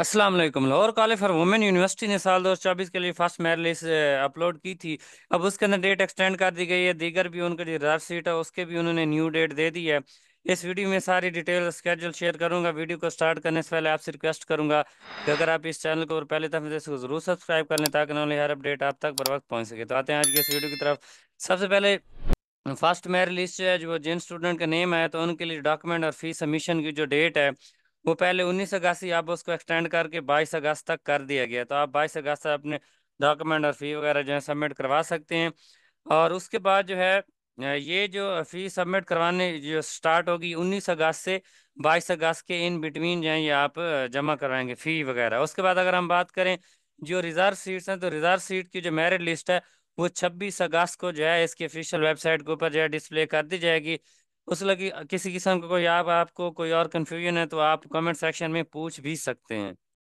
Aslam Lahore college for women university ने साल दो हज़ार चौबीस के लिए फर्स्ट मेरिट लिस्ट अपलोड की थी अब उसके अंदर डेट एक्सटेंड कर दी गई है दीगर भी उनकी रिजर्व सीट है उसके भी उन्होंने न्यू डेट दे दी है इस वीडियो में सारी डिटेल स्केड्यूल शेयर करूंगा वीडियो को स्टार्ट करने से पहले आपसे रिक्वेस्ट करूंगा कि अगर आप इस चैनल को पहले तक इसको जरूर सब्सक्राइब कर लें ताकि नॉले हर अपडेट आप तक बर वक्त पहुँच सके तो आते हैं आज की इस वीडियो की तरफ सबसे पहले फर्स्ट मेरिट लिस्ट है जो जिन स्टूडेंट का नेम है तो उनके लिए डॉक्यूमेंट और फीस सबमिशन की जो डेट है वो पहले उन्नीस अगस्त आप उसको एक्सटेंड करके बाईस अगस्त तक कर दिया गया तो आप बाईस अगस्त तक अपने डॉक्यूमेंट और फ़ी वगैरह जो है सबमिट करवा सकते हैं और उसके बाद जो है ये जो फ़ी सबमिट करवाने जो स्टार्ट होगी उन्नीस अगस्त से बाईस अगस्त के इन बिटवीन जो है ये आप जमा करवाएंगे फ़ी वगैरह उसके बाद अगर हम बात करें जो रिज़र्व सीट्स हैं तो रिज़र्व सीट की जो मेरिट लिस्ट है वो छब्बीस अगस्त को जो है इसकी ऑफिशियल वेबसाइट के ऊपर जो है डिस्प्ले कर दी जाएगी उस लगी किसी किस्म का कोई आप आपको कोई और कन्फ्यूजन है तो आप कमेंट सेक्शन में पूछ भी सकते हैं